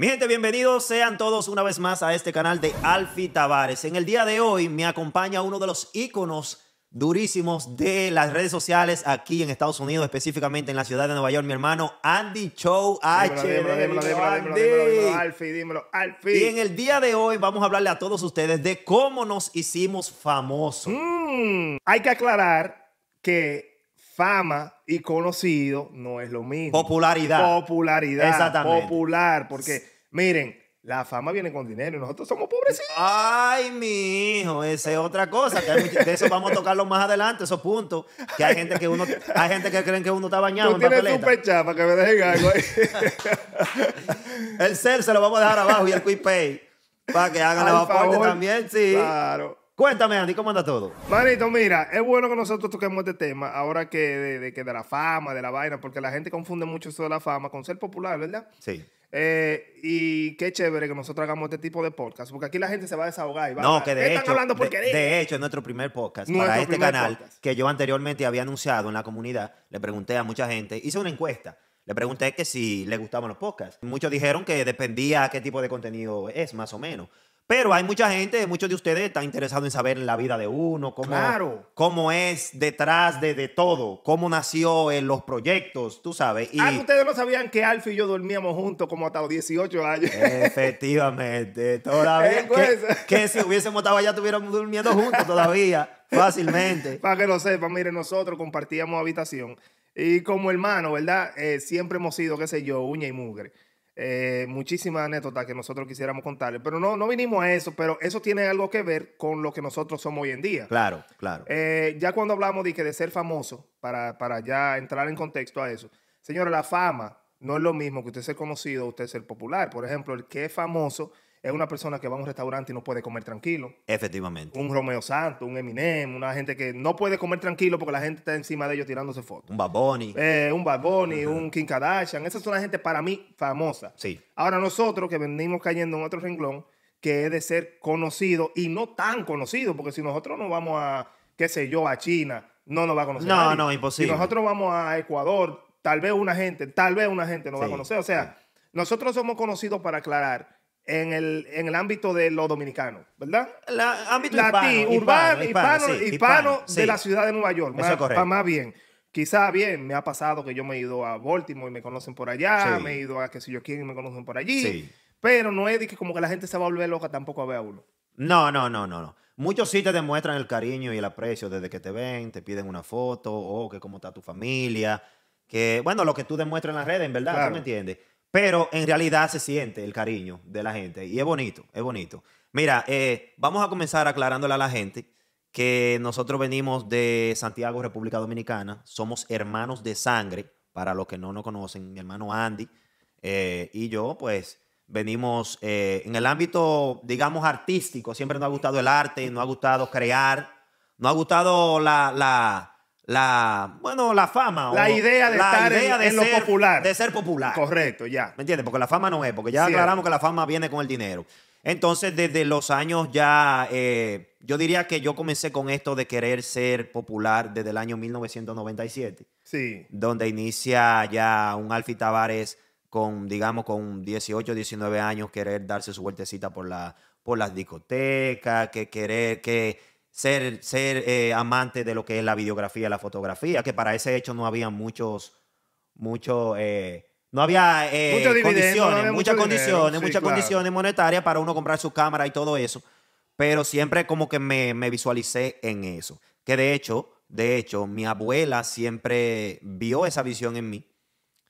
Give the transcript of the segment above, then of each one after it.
Mi gente, bienvenidos sean todos una vez más a este canal de Alfi Tavares. En el día de hoy me acompaña uno de los íconos durísimos de las redes sociales aquí en Estados Unidos, específicamente en la ciudad de Nueva York, mi hermano Andy Chow H. Dímelo, dímelo, dímelo, Alfie, dímelo, Alfie. Y en el día de hoy vamos a hablarle a todos ustedes de cómo nos hicimos famosos. Mm, hay que aclarar que fama y conocido no es lo mismo. Popularidad. Popularidad. Exactamente. Popular, porque Miren, la fama viene con dinero y nosotros somos pobrecitos. Ay, mi hijo, esa es otra cosa. de eso vamos a tocarlo más adelante, esos puntos. Que hay gente que uno, hay gente que creen que uno está bañado. Tú tienes tu pecha para que me dejen algo ahí. el CEL se lo vamos a dejar abajo y el QuiPay para que hagan la aporte también, sí. Claro. Cuéntame, Andy, ¿cómo anda todo? Manito, mira, es bueno que nosotros toquemos este tema ahora que de, que de la fama, de la vaina, porque la gente confunde mucho eso de la fama con ser popular, ¿verdad? Sí. Eh, y qué chévere que nosotros hagamos este tipo de podcast, porque aquí la gente se va a desahogar y va no, a... que de hecho, hablando de, de, hecho, es nuestro primer podcast para este canal que yo anteriormente había anunciado en la comunidad. Le pregunté a mucha gente, hice una encuesta. Le pregunté que si le gustaban los podcasts. Muchos dijeron que dependía qué tipo de contenido es, más o menos. Pero hay mucha gente, muchos de ustedes están interesados en saber la vida de uno, cómo, cómo es detrás de, todo, cómo nació en los proyectos, tú sabes. Y ah, ustedes no sabían que Alfio y yo dormíamos juntos como hasta los 18 años. Efectivamente, todavía. Eh, que, pues. que, si hubiésemos estado allá, estuviéramos durmiendo juntos todavía, fácilmente. Para que lo sepan, mire, nosotros compartíamos habitación. Y como hermano, ¿verdad? Eh, siempre hemos sido, qué sé yo, uña y mugre. Eh, muchísimas anécdotas que nosotros quisiéramos contarles, pero no, no vinimos a eso, pero eso tiene algo que ver con lo que nosotros somos hoy en día. Claro, claro. Eh, ya cuando hablamos de, que de ser famoso, para, ya entrar en contexto a eso, señora, la fama no es lo mismo que usted ser conocido, usted ser popular. Por ejemplo, el que es famoso es una persona que va a un restaurante y no puede comer tranquilo. Efectivamente. Un Romeo Santo, un Eminem, una gente que no puede comer tranquilo porque la gente está encima de ellos tirándose fotos. Un Baboni. Eh, un Baboni, un Kim Kardashian. Esa es una gente para mí famosa. Sí. Ahora nosotros que venimos cayendo en otro renglón, que es de ser conocido y no tan conocido, porque si nosotros no vamos a, qué sé yo, a China, no nos va a conocer. No, nadie. no, imposible. Si nosotros vamos a Ecuador, tal vez una gente, tal vez una gente nos va a conocer. O sea, nosotros somos conocidos para aclarar en el, ámbito de los dominicanos, ¿verdad? La, ámbito Latín, urbano, hispano, hispano, de la ciudad de Nueva York, más, bien. Quizá bien, me ha pasado que yo me he ido a Baltimore y me conocen por allá, me he ido a que si yo quién y me conocen por allí, pero no es que como que la gente se va a volver loca tampoco a ver a uno. No, no, no, no, no. Muchos sí te demuestran el cariño y el aprecio desde que te ven, te piden una foto, o que cómo está tu familia, que bueno, lo que tú demuestras en las redes, en verdad, me entiendes? pero en realidad se siente el cariño de la gente y es bonito, es bonito. Mira, eh, vamos a comenzar aclarándole a la gente que nosotros venimos de Santiago, República Dominicana, somos hermanos de sangre, para los que no nos conocen, mi hermano Andy eh, y yo, pues venimos eh, en el ámbito, digamos, artístico, siempre nos ha gustado el arte, nos ha gustado crear, nos ha gustado la la, bueno, la fama. La idea de estar en, lo popular. De ser popular. Correcto, ya. ¿Me entiendes? Porque la fama no es, porque ya aclaramos que la fama viene con el dinero. Entonces, desde los años ya, eh, yo diría que yo comencé con esto de querer ser popular desde el año 1997. Sí. Donde inicia ya un Alfie Tavares con, digamos, con 18, 19 años, querer darse su vueltecita por, la, por las discotecas, que querer que ser, ser eh, amante de lo que es la videografía, la fotografía, que para ese hecho no había muchos, muchos, eh, no había eh, condiciones, muchas condiciones, muchas condiciones monetarias para uno comprar su cámara y todo eso, pero siempre como que me, visualicé en eso, que de hecho, de hecho, mi abuela siempre vio esa visión en mí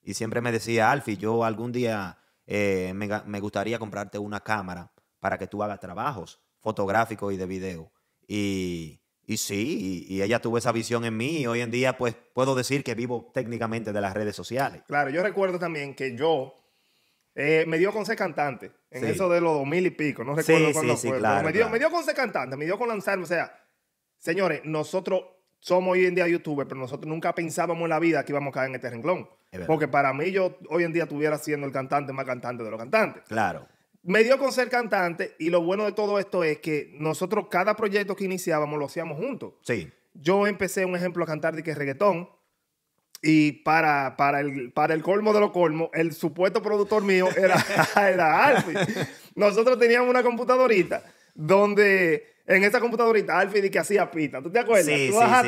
y siempre me decía, Alfie, yo algún día eh, me, me gustaría comprarte una cámara para que tú hagas trabajos fotográficos y de video y, y sí, y, ella tuvo esa visión en mí y hoy en día pues puedo decir que vivo técnicamente de las redes sociales. Claro, yo recuerdo también que yo eh, me dio con ser cantante, en eso de los dos mil y pico, no recuerdo sí, cuándo fue. me, dio, me dio con ser cantante, me dio con lanzarme, o sea, señores, nosotros somos hoy en día youtubers, pero nosotros nunca pensábamos en la vida que íbamos a caer en este renglón. Porque para mí yo hoy en día estuviera siendo el cantante más cantante de los cantantes. Claro me dio con ser cantante y lo bueno de todo esto es que nosotros cada proyecto que iniciábamos lo hacíamos juntos. Sí. Yo empecé, un ejemplo, a cantar de que reggaetón. Y para, para, el, para el colmo de los colmos, el supuesto productor mío era, era Alfie. Nosotros teníamos una computadorita donde en esa computadorita Alfie que hacía pita. ¿Tú te acuerdas?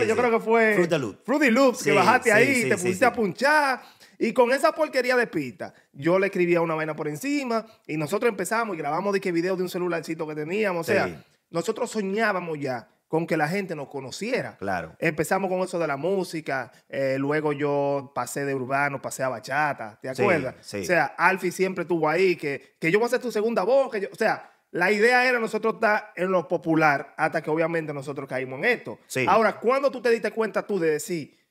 yo creo que fue Fruity Loops. que bajaste ahí, y te pusiste a punchar y con esa porquería de pista, yo le escribía una vaina por encima y nosotros empezamos y grabamos de que video de un celularcito que teníamos. O sea, nosotros soñábamos ya con que la gente nos conociera. Claro. Empezamos con eso de la música, eh, luego yo pasé de urbano, pasé a bachata, ¿te acuerdas? O sea, Alfie siempre estuvo ahí, que, yo voy a ser tu segunda voz, que o sea, la idea era nosotros estar en lo popular hasta que obviamente nosotros caímos en esto. Ahora, ¿cuándo tú te diste cuenta tú de decir,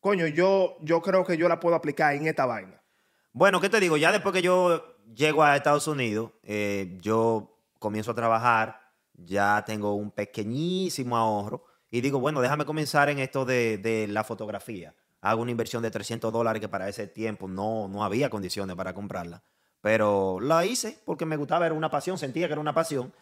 coño, yo, yo creo que yo la puedo aplicar en esta vaina. Bueno, ¿qué te digo? Ya después que yo llego a Estados Unidos, eh, yo comienzo a trabajar, ya tengo un pequeñísimo ahorro y digo, bueno, déjame comenzar en esto de, la fotografía. Hago una inversión de 300 dólares que para ese tiempo no, no había condiciones para comprarla. Pero la hice porque me gustaba, era una pasión, sentía que era una pasión.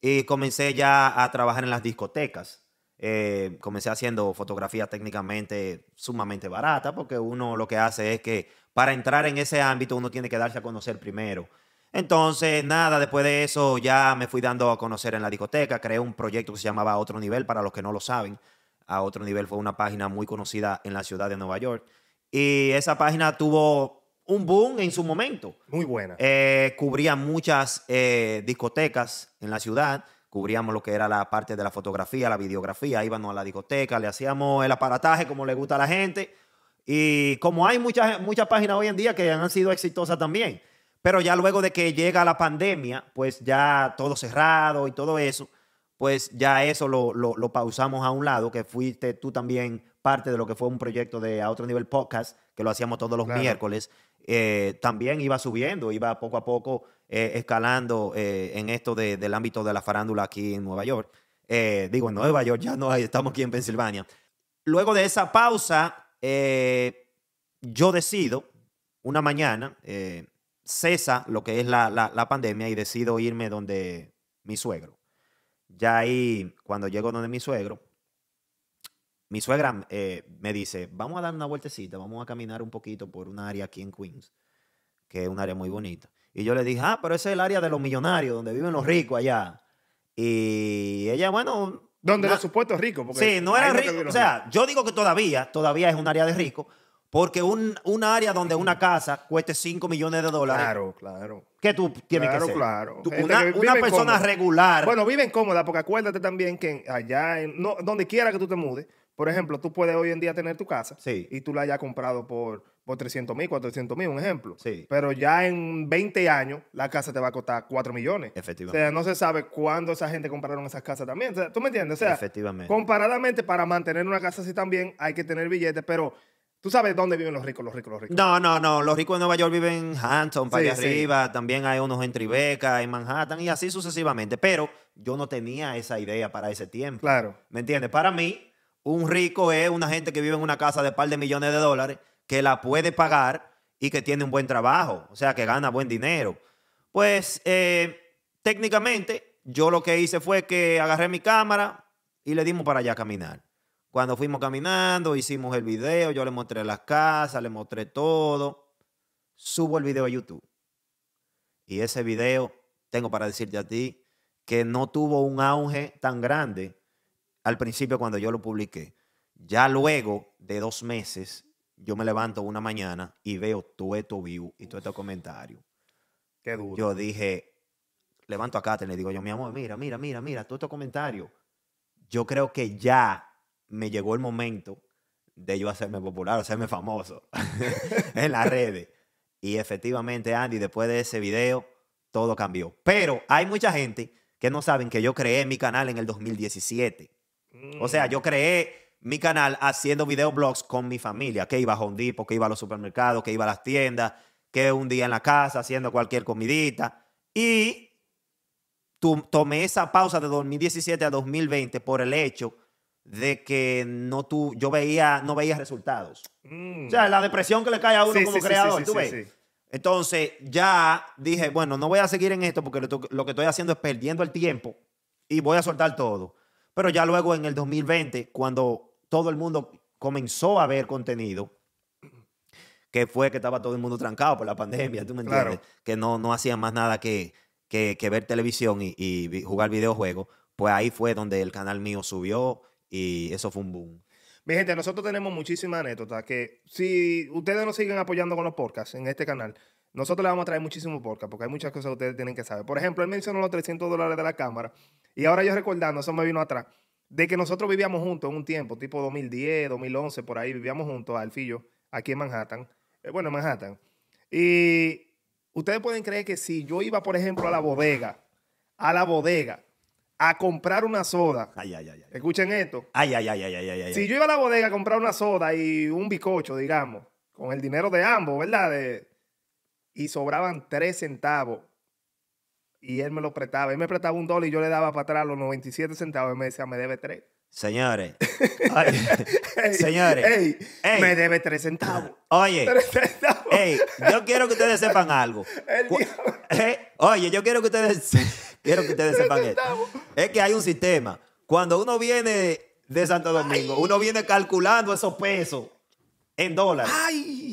Y comencé ya a trabajar en las discotecas. Eh, comencé haciendo fotografía técnicamente sumamente barata, porque uno lo que hace es que para entrar en ese ámbito uno tiene que darse a conocer primero. Entonces, nada, después de eso ya me fui dando a conocer en la discoteca, creé un proyecto que se llamaba A Otro Nivel, para los que no lo saben. A Otro Nivel fue una página muy conocida en la ciudad de Nueva York. Y esa página tuvo un boom en su momento. Muy buena. Eh, cubría muchas eh, discotecas en la ciudad cubríamos lo que era la parte de la fotografía, la videografía, íbamos a la discoteca, le hacíamos el aparataje como le gusta a la gente. Y como hay muchas, muchas páginas hoy en día que han sido exitosas también, pero ya luego de que llega la pandemia, pues ya todo cerrado y todo eso, pues ya eso lo, pausamos a un lado, que fuiste tú también parte de lo que fue un proyecto de A Otro Nivel Podcast, que lo hacíamos todos los miércoles, eh, también iba subiendo, iba poco a poco eh, escalando eh, en esto del ámbito de la farándula aquí en Nueva York. Eh, digo, en Nueva York ya no hay, estamos aquí en Pensilvania. Luego de esa pausa, yo decido, una mañana, cesa lo que es la, pandemia y decido irme donde mi suegro. Ya ahí, cuando llego donde mi suegro, mi suegra me dice, vamos a dar una vueltecita, vamos a caminar un poquito por un área aquí en Queens, que es un área muy bonita. Y yo le dije, ah, pero ese es el área de los millonarios, donde viven los ricos allá. Y ella, bueno... Donde los supuestos ricos. sí, no era rico. o sea, yo digo que todavía, todavía es un área de ricos, porque un, área donde una casa cueste 5 millones de dólares. Claro, claro. Que tú tienes que ser. Claro, claro. Una, persona regular. Bueno, viven cómoda, porque acuérdate también que allá, no, donde quiera que tú te mudes, por ejemplo, tú puedes hoy en día tener tu casa y tú la hayas comprado por por 300 mil, 400 mil, un ejemplo. Sí. Pero ya en 20 años la casa te va a costar 4 millones. Efectivamente. O sea, no se sabe cuándo esa gente compraron esas casas también. ¿Tú me entiendes? O sea, Efectivamente. Comparadamente, para mantener una casa así también hay que tener billetes, pero... ¿Tú sabes dónde viven los ricos, los ricos, los ricos? No, no, no. Los ricos de Nueva York viven en Hampton, para allá arriba. También hay unos en Tribeca, en Manhattan y así sucesivamente. Pero yo no tenía esa idea para ese tiempo. Claro. ¿Me entiendes? Para mí, un rico es una gente que vive en una casa de par de millones de dólares que la puede pagar y que tiene un buen trabajo, o sea, que gana buen dinero. Pues eh, técnicamente yo lo que hice fue que agarré mi cámara y le dimos para allá a caminar. Cuando fuimos caminando, hicimos el video, yo le mostré las casas, le mostré todo. Subo el video a YouTube. Y ese video, tengo para decirte a ti, que no tuvo un auge tan grande al principio cuando yo lo publiqué. Ya luego de dos meses yo me levanto una mañana y veo todo esto view y todo este comentario. Qué duro. Yo dije, levanto a Catherine y le digo yo, mi amor, mira, mira, mira, mira, todo este comentario. Yo creo que ya me llegó el momento de yo hacerme popular, hacerme famoso en las redes. Y efectivamente, Andy, después de ese video, todo cambió. Pero hay mucha gente que no saben que yo creé mi canal en el 2017. O sea, yo mm. creé mi canal haciendo videoblogs con mi familia, que iba a Home que iba a los supermercados, que iba a las tiendas, que un día en la casa haciendo cualquier comidita. Y tomé esa pausa de 2017 a 2020 por el hecho de que no tú, yo veía, no veía resultados. Mm. O sea, la depresión que le cae a uno como creador, Entonces ya dije, bueno, no voy a seguir en esto porque lo que estoy haciendo es perdiendo el tiempo y voy a soltar todo. Pero ya luego en el 2020, cuando todo el mundo comenzó a ver contenido, que fue que estaba todo el mundo trancado por la pandemia, ¿tú me entiendes? Que no, no hacía más nada que, ver televisión y, jugar videojuegos, pues ahí fue donde el canal mío subió y eso fue un boom. Mi gente, nosotros tenemos muchísimas anécdotas que si ustedes nos siguen apoyando con los podcasts en este canal, nosotros les vamos a traer muchísimos podcasts porque hay muchas cosas que ustedes tienen que saber. Por ejemplo, él mencionó los 300 dólares de la cámara y ahora yo recordando, eso me vino atrás de que nosotros vivíamos juntos en un tiempo, tipo 2010, 2011, por ahí, vivíamos juntos, Alfillo, aquí en Manhattan. Eh, bueno, Manhattan. Y ustedes pueden creer que si yo iba, por ejemplo, a la bodega, a la bodega, a comprar una soda. Ay, ay, ay, Escuchen esto. Ay, ay, ay, ay, ay, Si yo iba a la bodega a comprar una soda y un bicocho, digamos, con el dinero de ambos, ¿verdad? y sobraban tres centavos y él me lo prestaba. Él me prestaba un dólar y yo le daba para atrás los 97 centavos y me decía, me debe tres. Señores, señores, me debe tres centavos. Oye, tres centavos. yo quiero que ustedes sepan algo. Eh, oye, yo quiero que ustedes, quiero que ustedes sepan esto. Es que hay un sistema. Cuando uno viene de Santo Domingo, uno viene calculando esos pesos en dólares. Ay.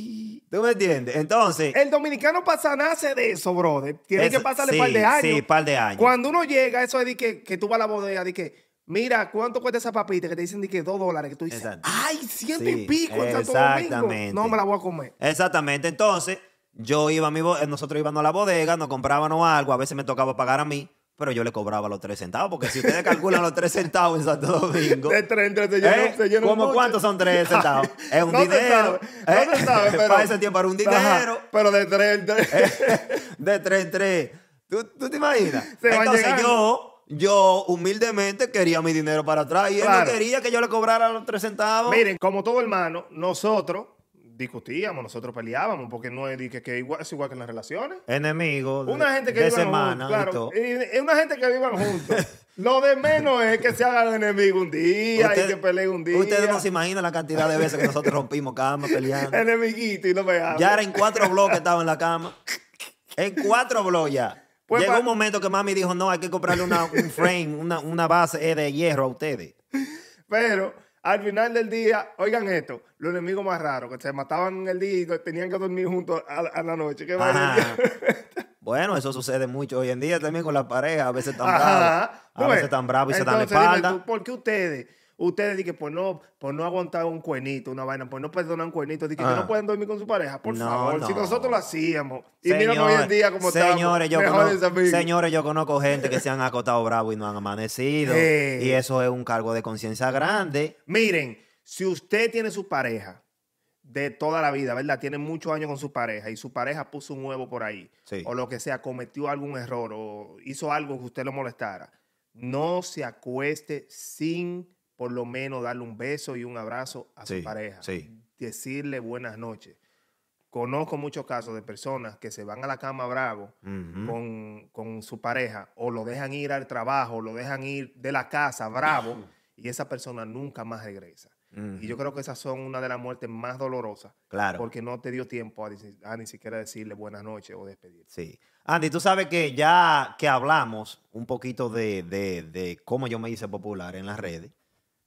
¿Tú me entiendes? Entonces. El dominicano pasa, nace de eso, brother. Tiene que pasarle un par de años. Sí, un par de años. Cuando uno llega, eso es de que, que tú vas a la bodega, de que, mira, ¿cuánto cuesta esa papita? Que te dicen de que dos dólares, que tú dices, ay, ciento y pico en Santo No me la voy a comer. Exactamente. Entonces, yo iba a mi nosotros íbamos a la bodega, nos comprábamos algo, a veces me tocaba pagar a mí. Pero yo le cobraba los tres centavos, porque si ustedes calculan los tres centavos en Santo Domingo. De tres, se ¿eh? llenó, ¿Cómo cuántos son tres centavos? es un dinero. no se sabe, ¿eh? pero. Para ese tiempo era un dinero. pero de tres en tres. Eh, de tres en tres. ¿Tú, ¿Tú, te imaginas? Entonces yo. Yo humildemente quería mi dinero para atrás y él no quería que yo le cobrara los tres centavos. Miren, como todo hermano, nosotros discutíamos, nosotros peleábamos, porque no es, que, igual, es igual que en las relaciones. Enemigos. Una gente que de semana, Y, una gente que vivan juntos. Lo de menos es que se hagan enemigos un día y que peleen un día. Ustedes no se imaginan la cantidad de veces que nosotros rompimos cama peleando. Enemiguito y no me Ya era en cuatro bloques estaba en la cama. En cuatro bloques ya. Pues Llegó un momento que mami dijo, no, hay que comprarle una, un frame, una, una base eh, de hierro a ustedes. Pero al final del día, oigan esto, los enemigos más raros, que se mataban el día y tenían que dormir juntos a, la noche. bueno, eso sucede mucho hoy en día también con las parejas, a veces tan bravos a veces tan y se dan la espalda. ¿Por qué ustedes? Ustedes dicen, pues no, pues no aguantar un cuenito, una vaina, pues no perdonan un cuenito, dicen que no ah. pueden dormir con su pareja, por favor. Si nosotros lo hacíamos. Y mira hoy en día como señores, yo Señores, yo conozco gente que se han acotado bravo y no han amanecido. Y eso es un cargo de conciencia grande. Miren, si usted tiene su pareja de toda la vida, ¿verdad? Tiene muchos años con su pareja y su pareja puso un huevo por ahí, o lo que sea, cometió algún error o hizo algo que usted lo molestara, no se acueste sin por lo menos darle un beso y un abrazo a su pareja. Sí. Decirle buenas noches. Conozco muchos casos de personas que se van a la cama bravo con, su pareja o lo dejan ir al trabajo, o lo dejan ir de la casa bravo y esa persona nunca más regresa. Y yo creo que esas son una de las muertes más dolorosas. Claro. Porque no te dio tiempo a, ni siquiera decirle buenas noches o despedirte. Sí. Andy, tú sabes que ya que hablamos un poquito de, de cómo yo me hice popular en las redes,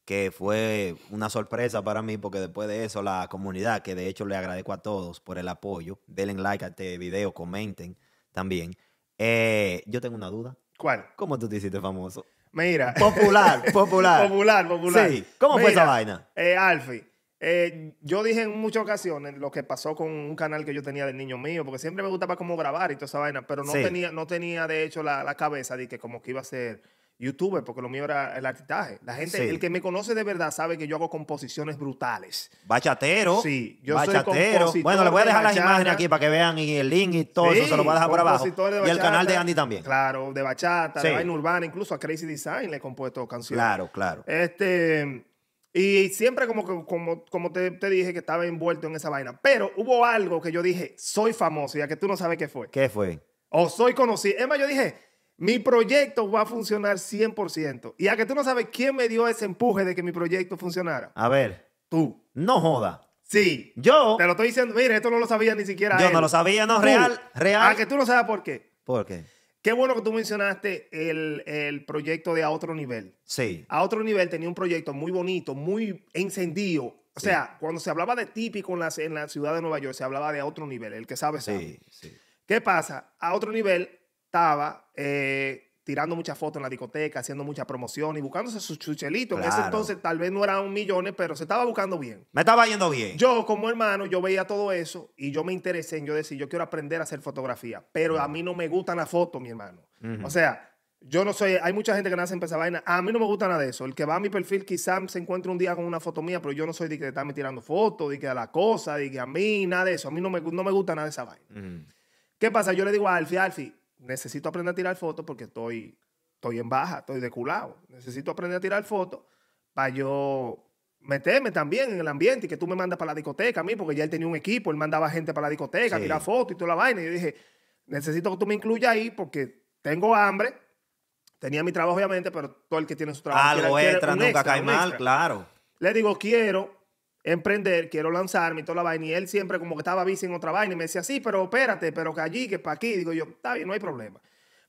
que fue una sorpresa para mí porque después de eso la comunidad, que de hecho le agradezco a todos por el apoyo, denle like a este video, comenten también. Eh, yo tengo una duda. ¿Cuál? ¿Cómo tú te hiciste famoso? Mira. Popular, popular. popular, popular. Sí. ¿Cómo fue esa vaina? Eh, Alfie, eh, yo dije en muchas ocasiones lo que pasó con un canal que yo tenía del niño mío, porque siempre me gustaba cómo grabar y toda esa vaina, pero no, tenía, no tenía de hecho la, la cabeza de que como que iba a ser Youtube, porque lo mío era el artistaje. La gente, el que me conoce de verdad sabe que yo hago composiciones brutales. Bachatero. Sí, yo bachatero. Bueno, le voy a dejar las imágenes aquí para que vean y el link y todo eso, se lo voy a dejar por abajo. y el canal de Andy también. Claro, de bachata, de vaina urbana, incluso a Crazy Design le he compuesto canciones. Claro, claro. Este y siempre como, como, como te, te, dije que estaba envuelto en esa vaina, pero hubo algo que yo dije, soy famoso, ya que tú no sabes qué fue. ¿Qué fue? O soy conocido. Es más, yo dije, mi proyecto va a funcionar 100%. Y a que tú no sabes quién me dio ese empuje de que mi proyecto funcionara. A ver. Tú. No joda. Sí. Yo. Te lo estoy diciendo, mire, esto no lo sabía ni siquiera. Yo no lo sabía, no, real, real. A que tú no sabes por qué. ¿Por qué? Qué bueno que tú mencionaste el, proyecto de A Otro Nivel. Sí. A Otro Nivel tenía un proyecto muy bonito, muy encendido. O sea, cuando se hablaba de típico en la, ciudad de Nueva York, se hablaba de A Otro Nivel. El que sabe, sabe. Sí, sí. ¿Qué pasa? A Otro Nivel estaba eh, tirando muchas fotos en la discoteca, haciendo mucha promoción y buscándose sus chuchelitos. En ese entonces tal vez no eran millones, pero se estaba buscando bien. Me estaba yendo bien. Yo como hermano, yo veía todo eso y yo me interesé en yo decir, yo quiero aprender a hacer fotografía, pero a mí no me gustan las fotos, mi hermano. O sea, yo no soy, hay mucha gente que nace en esa vaina. A mí no me gusta nada de eso. El que va a mi perfil quizás se encuentre un día con una foto mía, pero yo no soy de que estáme tirando fotos, de que a la cosa, de que a mí, nada de eso. A mí no me, me gusta nada de esa vaina. ¿Qué pasa? Yo le digo a Alfie, Alfie, necesito aprender a tirar fotos porque estoy, estoy en baja, estoy de culado. Necesito aprender a tirar fotos para yo meterme también en el ambiente y que tú me mandas para la discoteca a mí, porque ya él tenía un equipo, él mandaba gente para la discoteca, tirar fotos y toda la vaina. Y yo dije, necesito que tú me incluyas ahí porque tengo hambre. Tenía mi trabajo, obviamente, pero todo el que tiene su trabajo. Algo ah, extra, nunca cae mal, claro. Le digo, quiero emprender, quiero lanzarme y toda la vaina. Y él siempre como que estaba bici en otra vaina y me decía, sí, pero espérate, pero que allí, que para aquí. Digo yo, está bien, no hay problema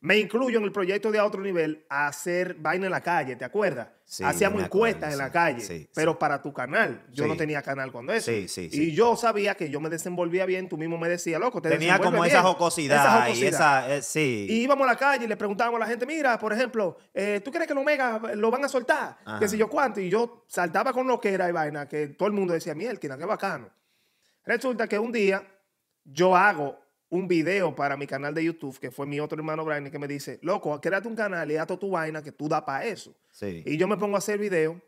me incluyo en el proyecto de a otro nivel a hacer vaina en la calle, ¿te acuerdas? Sí, Hacíamos encuestas en la calle, pero para tu canal. Yo no tenía canal cuando eso. y yo sabía que yo me desenvolvía bien, tú mismo me decías, loco, te Tenía como esa jocosidad. Y, esa, eh, y íbamos a la calle y le preguntábamos a la gente, mira, por ejemplo, eh, ¿tú crees que el Omega eh, lo van a soltar? Que si yo cuánto. Y yo saltaba con lo que era y vaina, que todo el mundo decía, mierda, qué bacano. Resulta que un día yo hago un video para mi canal de YouTube, que fue mi otro hermano Brian, que me dice, loco, créate un canal y haz tu vaina que tú da para eso. Sí. Y yo me pongo a hacer video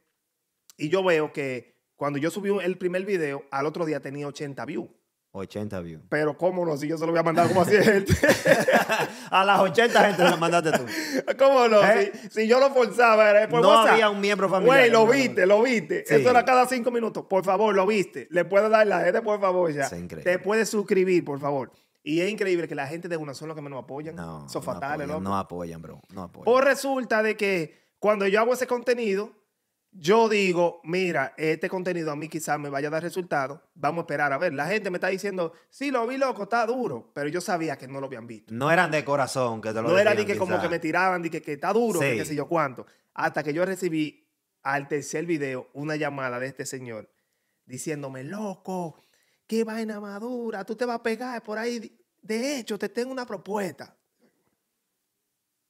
y yo veo que cuando yo subí el primer video, al otro día tenía 80 views. 80 views. Pero cómo no, si yo se lo voy a mandar como así gente. a las 80 gente mandaste tú. ¿Cómo no? ¿Eh? Si, yo lo forzaba, era No había un miembro familiar. Güey, lo viste, lo viste. Eso era cada cinco minutos. Por favor, lo viste. Le puedes dar la gente, por favor, ya. Te puedes suscribir, por favor. Y es increíble que la gente de una son los que menos apoyan. No, son fatales, no loco. No apoyan, bro. No apoyan. resulta de que cuando yo hago ese contenido, yo digo, mira, este contenido a mí quizás me vaya a dar resultado. Vamos a esperar a ver. La gente me está diciendo, sí, lo vi loco, está duro. Pero yo sabía que no lo habían visto. No eran de corazón que te lo No era ni que como que me tiraban, ni que, que está duro, que qué sé yo cuánto. Hasta que yo recibí al tercer video una llamada de este señor diciéndome, loco, qué vaina madura, tú te vas a pegar por ahí. De hecho, te tengo una propuesta.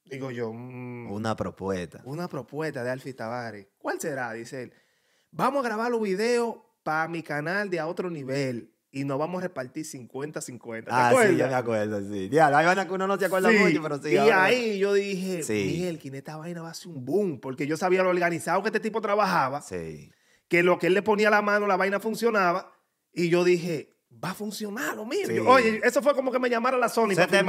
Digo yo. Mm, una propuesta. Una propuesta de Alfie Tavares. ¿Cuál será? Dice él. Vamos a grabar los videos para mi canal de a otro nivel y nos vamos a repartir 50-50. Ah, sí, ya me acuerdo, sí. Ya, la van que uno no se acuerda mucho, pero sí. Y ahí yo dije, sí. Miguel, que esta vaina va a ser un boom, porque yo sabía lo organizado que este tipo trabajaba, sí. que lo que él le ponía la mano, la vaina funcionaba, y yo dije, va a funcionar lo mismo. Oye, eso fue como que me llamara la Sony. Se, te,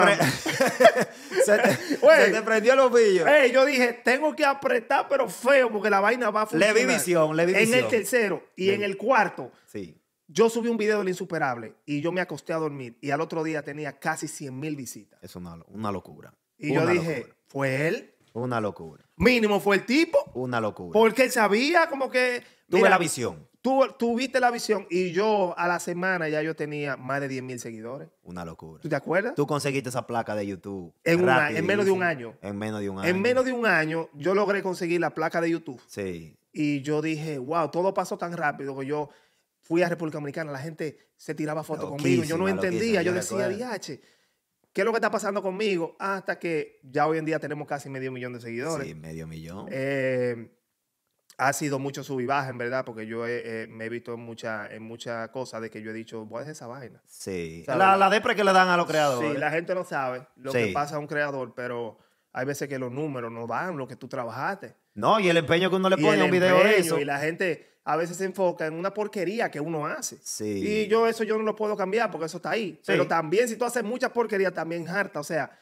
prendió los ovillo. yo dije, tengo que apretar, pero feo, porque la vaina va a funcionar. Le vi visión, le vi visión. En el tercero y en el cuarto. Sí. Yo subí un video del Insuperable y yo me acosté a dormir y al otro día tenía casi 100 mil visitas. Es una, locura. Y yo dije, ¿fue él? Una locura. Mínimo fue el tipo. Una locura. Porque él sabía como que Tuve la visión. Tú tuviste la visión y yo a la semana ya yo tenía más de 10 mil seguidores. Una locura. ¿Tú te acuerdas? Tú conseguiste esa placa de YouTube. En, menos de un año. En menos de un año. En menos de un año yo logré conseguir la placa de YouTube. Sí. Y yo dije, wow, todo pasó tan rápido que yo fui a República Dominicana, la gente se tiraba fotos conmigo, yo no entendía, yo decía, Diache, ¿qué es lo que está pasando conmigo? Hasta que ya hoy en día tenemos casi medio millón de seguidores. Sí, medio millón. Eh, ha sido mucho sub y en verdad, porque yo eh, me he visto en muchas cosas de que yo he dicho, ¿cuál es esa vaina? Sí. La, la depre que le dan a los creadores. Sí, la gente no sabe lo que pasa a un creador, pero hay veces que los números no dan lo que tú trabajaste. No, y el empeño que uno le pone a un video eso. Y la gente a veces se enfoca en una porquería que uno hace. Sí. Y yo eso yo no lo puedo cambiar porque eso está ahí. Pero también si tú haces mucha porquería, también harta. O sea,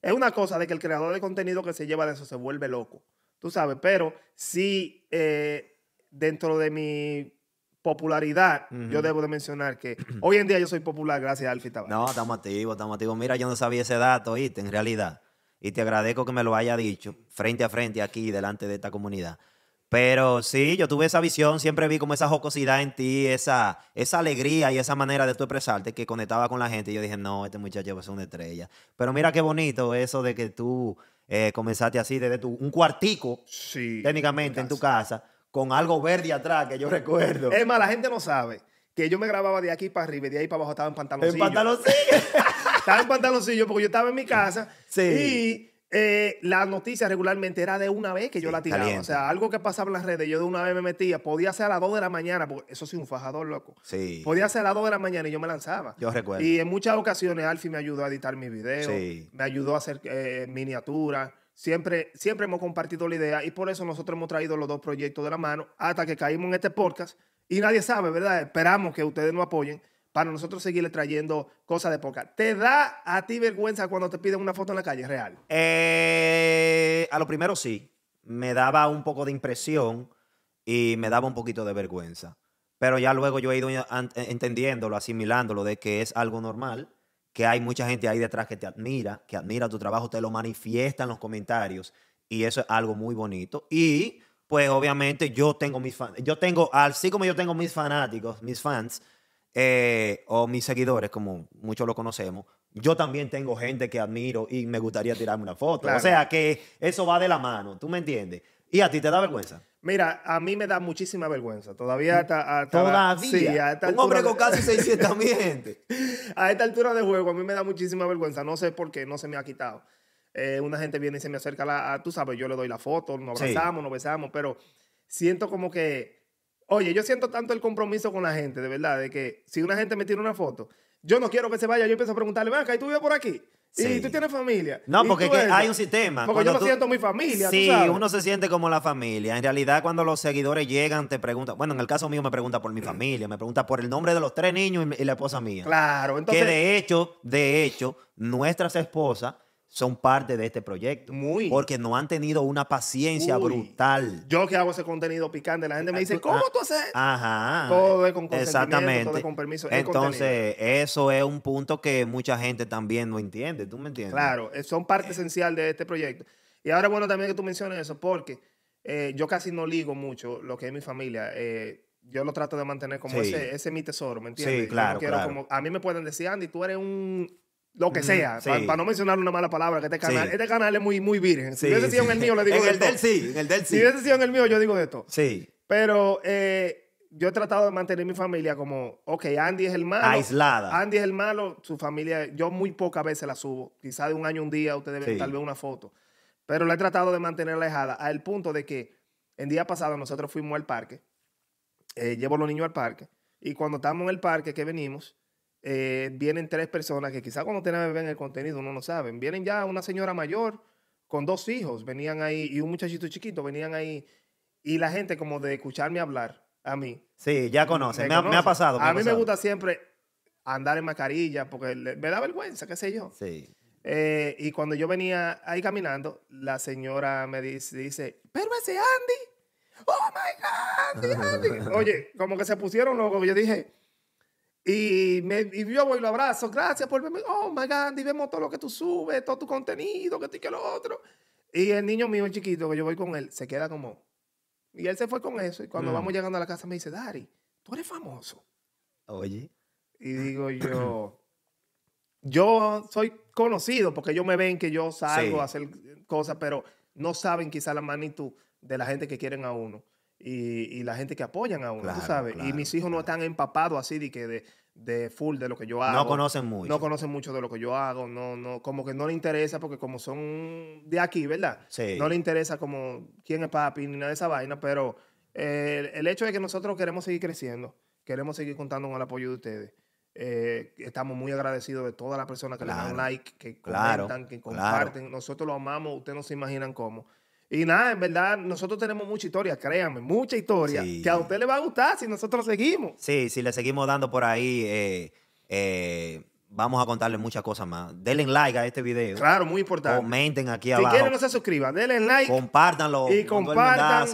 es una cosa de que el creador de contenido que se lleva de eso se vuelve loco tú sabes, pero sí eh, dentro de mi popularidad, yo debo de mencionar que hoy en día yo soy popular gracias a Alfie No, estamos activos, estamos activos. Mira, yo no sabía ese dato, oíste, En realidad. Y te agradezco que me lo haya dicho frente a frente aquí, delante de esta comunidad. Pero sí, yo tuve esa visión, siempre vi como esa jocosidad en ti, esa, esa alegría y esa manera de tú expresarte que conectaba con la gente. Y yo dije, no, este muchacho es una estrella. Pero mira qué bonito eso de que tú eh, comenzaste así desde tu, un cuartico, sí, técnicamente, en, tu casa, con algo verde atrás, que yo recuerdo. Es más, la gente no sabe que yo me grababa de aquí para arriba y de ahí para abajo estaba en pantaloncillo. En pantaloncillo. estaba en pantaloncillo porque yo estaba en mi casa y eh, la noticia regularmente era de una vez que yo la tiraba. O sea, algo que pasaba en las redes, yo de una vez me metía. Podía ser a las 2 de la mañana, porque eso sí, un fajador loco. Podía ser a las 2 de la mañana y yo me lanzaba. Yo recuerdo. Y en muchas ocasiones Alfie me ayudó a editar mis videos, me ayudó a hacer eh, miniaturas. Siempre, siempre hemos compartido la idea y por eso nosotros hemos traído los dos proyectos de la mano hasta que caímos en este podcast. Y nadie sabe, ¿verdad? Esperamos que ustedes nos apoyen para nosotros seguirle trayendo cosas de poca. ¿Te da a ti vergüenza cuando te piden una foto en la calle real? Eh, a lo primero sí. Me daba un poco de impresión y me daba un poquito de vergüenza. Pero ya luego yo he ido entendiéndolo, asimilándolo, de que es algo normal, que hay mucha gente ahí detrás que te admira, que admira tu trabajo, te lo manifiesta en los comentarios. Y eso es algo muy bonito. Y pues obviamente yo tengo mis fans, yo tengo, así como yo tengo mis fanáticos, mis fans, eh, o mis seguidores, como muchos lo conocemos, yo también tengo gente que admiro y me gustaría tirarme una foto. O sea que eso va de la mano, ¿tú me entiendes? ¿Y a ti te da vergüenza? Mira, a mí me da muchísima vergüenza. Todavía hasta... Mm, ¿Todavía? a Un hombre con casi 600 mil gente. A esta altura de juego a mí me da muchísima vergüenza. No sé por qué, no se me ha quitado. Eh, una gente viene y se me acerca, tú sabes, yo le doy la foto, nos abrazamos, nos besamos, pero siento como que Oye, yo siento tanto el compromiso con la gente, de verdad, de que si una gente me tira una foto, yo no quiero que se vaya, yo empiezo a preguntarle, venga, ¿y tú vives por aquí? Sí. Y tú tienes familia. No, porque hay un sistema. Porque yo me siento mi familia. Sí, uno se siente como la familia. En realidad, cuando los seguidores llegan, te preguntan. Bueno, en el caso mío, me pregunta por mi familia, me pregunta por el nombre de los tres niños y, la esposa mía. Claro, entonces. Que de hecho, de hecho, nuestras esposas son parte de este proyecto. Muy. Porque no han tenido una paciencia brutal. Yo que hago ese contenido picante, la gente me dice, ¿cómo ah, tú haces? Ajá. Todo es con Exactamente. Todo es con permiso. Entonces, eso es un punto que mucha gente también no entiende, ¿tú me entiendes? Claro, eh, son parte esencial de este proyecto. Y ahora, bueno, también que tú menciones eso, porque eh, yo casi no ligo mucho lo que es mi familia. Eh, yo lo trato de mantener como ese, mi tesoro, ¿me entiendes? Sí, claro, claro. Como, a mí me pueden decir, Andy, tú eres un lo que sea, para no mencionar una mala palabra, que este canal, este canal es muy, muy virgen. si hubiese sido en el mío, le digo en el en el del Si hubiese sido en el mío, yo digo de esto. Sí. Pero eh, yo he tratado de mantener mi familia como, ok, Andy es el malo. Aislada. Andy es el malo, su familia, yo muy pocas veces la subo. Quizá de un año, un día, ustedes ven tal vez una foto. Pero la he tratado de mantener alejada al punto de que el día pasado nosotros fuimos al parque. Eh, llevo a los niños al parque. Y cuando estamos en el parque que venimos, eh, vienen tres personas que quizás cuando ustedes ven el contenido no lo saben. Vienen ya una señora mayor con dos hijos, venían ahí, y un muchachito chiquito, venían ahí, y la gente como de escucharme hablar a mí. Sí, ya conocen me, Ha, pasado. a mí me gusta siempre andar en mascarilla porque me da vergüenza, qué sé yo. Sí. Eh, y cuando yo venía ahí caminando, la señora me dice, pero ese Andy, oh my God, Andy. Oye, como que se pusieron locos, yo dije y, me, y yo voy lo abrazo, gracias por verme. Oh, my God, y vemos todo lo que tú subes, todo tu contenido, que y que lo otro. Y el niño mío, el chiquito, que yo voy con él, se queda como. Y él se fue con eso. Y cuando mm. vamos llegando a la casa me dice, Dari, tú eres famoso. Oye. Y digo yo, yo soy conocido porque ellos me ven que yo salgo a hacer cosas, pero no saben quizá la magnitud de la gente que quieren a uno y, la gente que apoyan a uno, tú sabes. y mis hijos no están empapados así de que de, full de lo que yo hago. No conocen mucho. No conocen mucho de lo que yo hago, no, no, como que no le interesa porque como son de aquí, ¿verdad? Sí. No le interesa como quién es papi ni nada de esa vaina, pero eh, el, hecho de que nosotros queremos seguir creciendo, queremos seguir contando con el apoyo de ustedes. Eh, estamos muy agradecidos de todas las personas que le dan like, que comentan, que comparten. Nosotros lo amamos, ustedes no se imaginan cómo. Y nada, en verdad, nosotros tenemos mucha historia, créanme, mucha historia, que a usted le va a gustar si nosotros seguimos. Sí, si le seguimos dando por ahí, eh, eh, vamos a contarle muchas cosas más. Denle like a este video. Claro, muy importante. Comenten aquí abajo. Si quieren, no se suscriban, denle like. compartanlo Y compartan.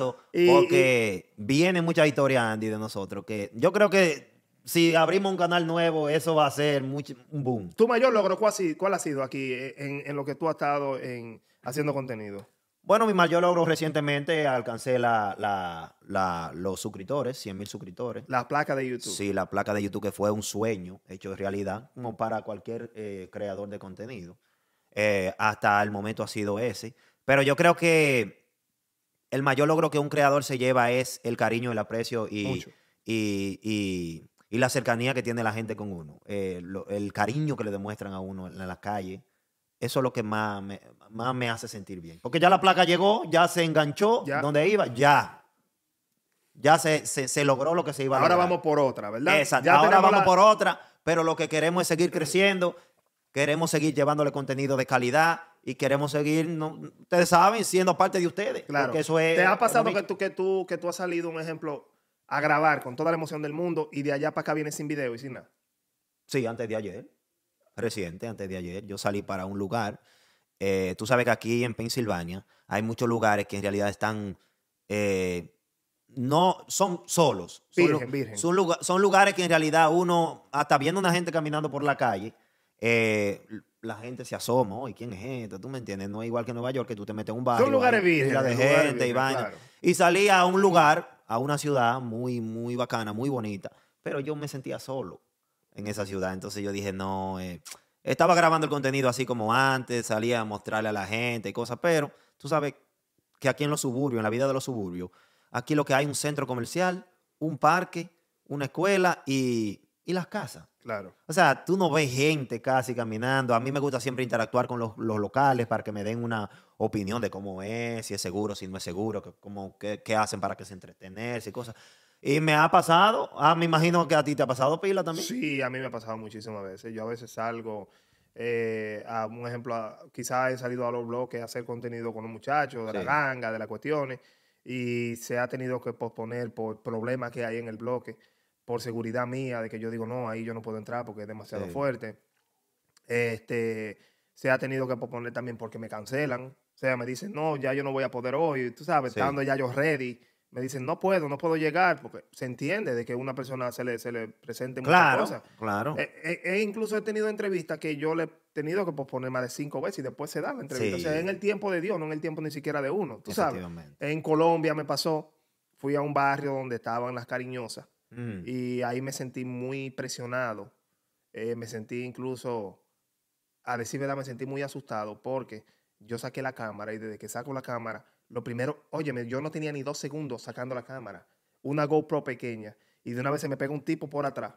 porque viene mucha historia, Andy, de nosotros, que yo creo que si abrimos un canal nuevo, eso va a ser un boom. ¿Tu mayor logro cuál, ha sido aquí eh, en, lo que tú has estado en, haciendo contenido? Bueno, mi mayor logro recientemente alcancé la, los suscriptores, 100 mil suscriptores. La placa de YouTube. Sí, la placa de YouTube que fue un sueño hecho realidad, como para cualquier eh, creador de contenido. Eh, hasta el momento ha sido ese. Pero yo creo que el mayor logro que un creador se lleva es el cariño, el aprecio y, la cercanía que tiene la gente con uno. Eh, el cariño que le demuestran a uno en la calle. Eso es lo que más me, más me hace sentir bien. Porque ya la placa llegó, ya se enganchó, donde iba, ya. Ya se, logró lo que se iba a Ahora vamos por otra, ¿verdad? Exacto. Ahora vamos por otra, pero lo que queremos es seguir creciendo, queremos seguir llevándole contenido de calidad y queremos seguir, ustedes saben, siendo parte de ustedes. Claro. Porque eso ¿Te ha pasado que tú, que, tú, que tú has salido, un ejemplo, a grabar con toda la emoción del mundo y de allá para acá vienes sin video y sin nada? Sí, antes de ayer. Reciente, antes de ayer. Yo salí para un lugar eh, tú sabes que aquí en Pensilvania hay muchos lugares que en realidad están... Eh, no son solos. son, lugares que en realidad uno, hasta viendo una gente caminando por la calle, eh, la gente se asoma, y ¿quién es esto? ¿Tú me entiendes? No es igual que Nueva York, que tú te metes en un barrio. Son lugares virgen, de gente y Y salí a un lugar, a una ciudad muy, muy bacana, muy bonita, pero yo me sentía solo en esa ciudad. Entonces yo dije, no, eh, estaba grabando el contenido así como antes, salía a mostrarle a la gente y cosas, pero tú sabes que aquí en los suburbios, en la vida de los suburbios, aquí lo que hay es un centro comercial, un parque, una escuela y, y las casas. Claro. O sea, tú no ves gente casi caminando. A mí me gusta siempre interactuar con los, locales para que me den una opinión de cómo es, si es seguro, si no es seguro, cómo, qué, hacen para que se entretenerse y cosas. Y me ha pasado, ah, me imagino que a ti te ha pasado pila también. Sí, a mí me ha pasado muchísimas veces. Yo a veces salgo, eh, a un ejemplo, quizás he salido a los bloques a hacer contenido con los muchachos, de la ganga, de las cuestiones, y se ha tenido que posponer por problemas que hay en el bloque, por seguridad mía, de que yo digo, no, ahí yo no puedo entrar porque es demasiado fuerte. Este, se ha tenido que posponer también porque me cancelan. O sea, me dicen, no, ya yo no voy a poder hoy, tú sabes, estando ya yo ready me dicen, no puedo, no puedo llegar, porque se entiende de que una persona se le, se le presente claro, muchas cosas. Claro, eh, eh, e, incluso he tenido entrevistas que yo le he tenido que posponer más de cinco veces y después se da la entrevista. en el tiempo de Dios, no en el tiempo ni siquiera de uno. Tú sabes, en Colombia me pasó, fui a un barrio donde estaban las cariñosas mm. y ahí me sentí muy presionado. Eh, me sentí incluso, a decir verdad, me sentí muy asustado porque yo saqué la cámara y desde que saco la cámara, lo primero, óyeme, yo no tenía ni dos segundos sacando la cámara, una GoPro pequeña, y de una vez se me pega un tipo por atrás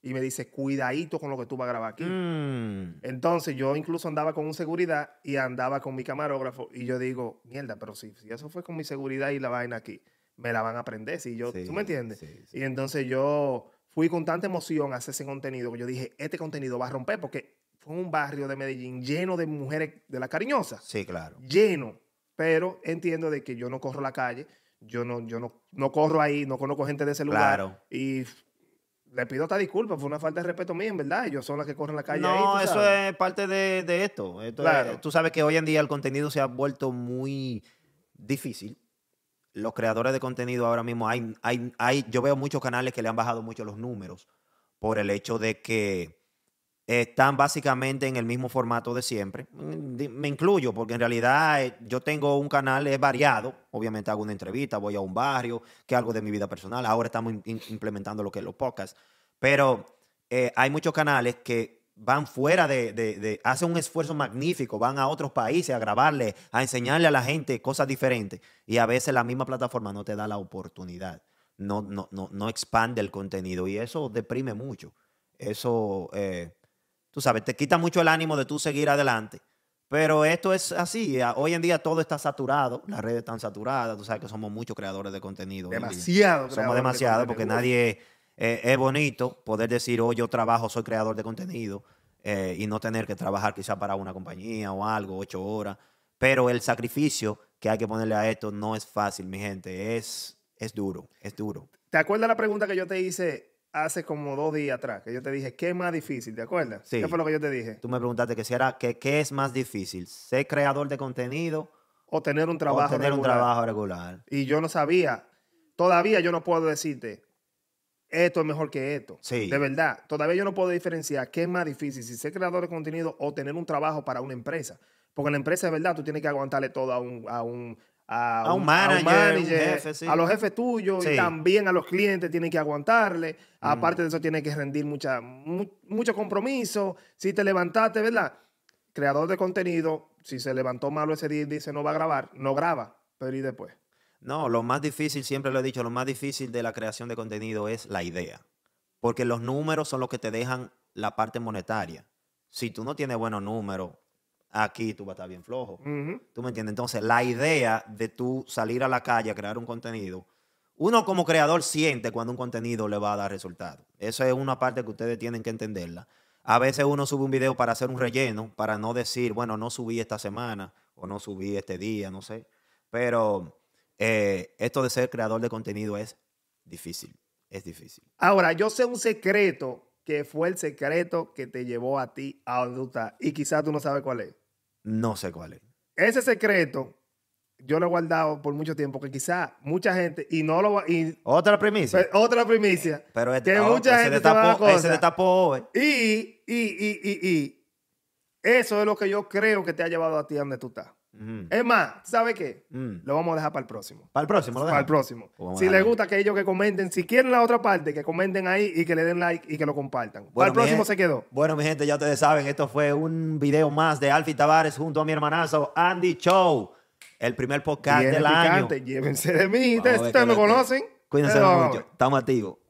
y me dice, cuidadito con lo que tú vas a grabar aquí. Mm. Entonces yo incluso andaba con un seguridad y andaba con mi camarógrafo y yo digo, mierda, pero si, si eso fue con mi seguridad y la vaina aquí, me la van a aprender, si yo, ¿tú me entiendes? Y entonces yo fui con tanta emoción a hacer ese contenido que yo dije, este contenido va a romper porque fue un barrio de Medellín lleno de mujeres de la cariñosa. Sí, claro. Lleno. Pero entiendo de que yo no corro la calle, yo no, yo no, corro ahí, no conozco gente de ese lugar. Claro. Y le pido esta disculpa. fue una falta de respeto mía, en verdad. Ellos son las que corren la calle. No, eso es parte de, esto. claro. tú sabes que hoy en día el contenido se ha vuelto muy difícil. Los creadores de contenido ahora mismo, hay, hay, hay, yo veo muchos canales que le han bajado mucho los números por el hecho de que están básicamente en el mismo formato de siempre. Mm, me incluyo porque en realidad eh, yo tengo un canal variado. Obviamente hago una entrevista, voy a un barrio, que algo de mi vida personal. Ahora estamos implementando lo que es los podcasts. Pero eh, hay muchos canales que van fuera de, de, hacen un esfuerzo magnífico, van a otros países a grabarle, a enseñarle a la gente cosas diferentes. Y a veces la misma plataforma no te da la oportunidad, no, no, no, no expande el contenido. Y eso deprime mucho. Eso... Eh, tú sabes, te quita mucho el ánimo de tú seguir adelante. Pero esto es así. Hoy en día todo está saturado, las redes están saturadas. Tú sabes que somos muchos creadores de contenido. Demasiado. Somos demasiado, porque nadie eh, es bonito poder decir, oh, yo trabajo, soy creador de contenido eh, y no tener que trabajar quizá para una compañía o algo, ocho horas. Pero el sacrificio que hay que ponerle a esto no es fácil, mi gente. Es, es duro, es duro. ¿Te acuerdas la pregunta que yo te hice hace como dos días atrás, que yo te dije, ¿qué es más difícil? ¿Te acuerdas? Sí. ¿Qué fue lo que yo te dije? Tú me preguntaste que si era, que, ¿qué es más difícil? ¿Ser creador de contenido? O tener un trabajo regular. Y yo no sabía. Todavía yo no puedo decirte, esto es mejor que esto. Sí. De verdad, todavía yo no puedo diferenciar qué es más difícil, si ser creador de contenido o tener un trabajo para una empresa. Porque la empresa, de verdad, tú tienes que aguantarle todo a un, a, un, manager, a los jefes tuyos y también a los clientes tienen que aguantarle. Aparte de eso, tiene que rendir mucha, mucho compromiso. Si te levantaste, ¿verdad? Creador de contenido, si se levantó malo ese día y dice no va a grabar, no graba, pero y después. No, lo más difícil, siempre lo he dicho, lo más difícil de la creación de contenido es la idea. Porque los números son los que te dejan la parte monetaria. Si tú no tienes buenos números, aquí tú vas a estar bien flojo. ¿Tú me entiendes? Entonces, la idea de tú salir a la calle a crear un contenido, uno como creador siente cuando un contenido le va a dar resultado. Esa es una parte que ustedes tienen que entenderla. A veces uno sube un video para hacer un relleno, para no decir, bueno, no subí esta semana o no subí este día, no sé. Pero eh, esto de ser creador de contenido es difícil, es difícil. Ahora, yo sé un secreto que fue el secreto que te llevó a ti a donde y quizás tú no sabes cuál es. No sé cuál es. Ese secreto yo lo he guardado por mucho tiempo, que quizá mucha gente, y no lo y, Otra primicia. Pues, otra primicia. Eh, pero este, que oh, mucha gente tapó, ese de y, y, y, y, y, eso es lo que yo creo que te ha llevado a ti a donde tú estás. Es más, ¿sabe qué? Mm. Lo vamos a dejar para el próximo. Para el próximo, lo Para el próximo. Pues si les gusta que ellos que comenten, si quieren la otra parte, que comenten ahí y que le den like y que lo compartan. para el próximo se quedó. Bueno, mi gente, ya ustedes saben, esto fue un video más de Alfie Tavares junto a mi hermanazo Andy Show. El primer podcast del año. Llévense de mí, ustedes, me conocen. Cuídense mucho. Estamos activos.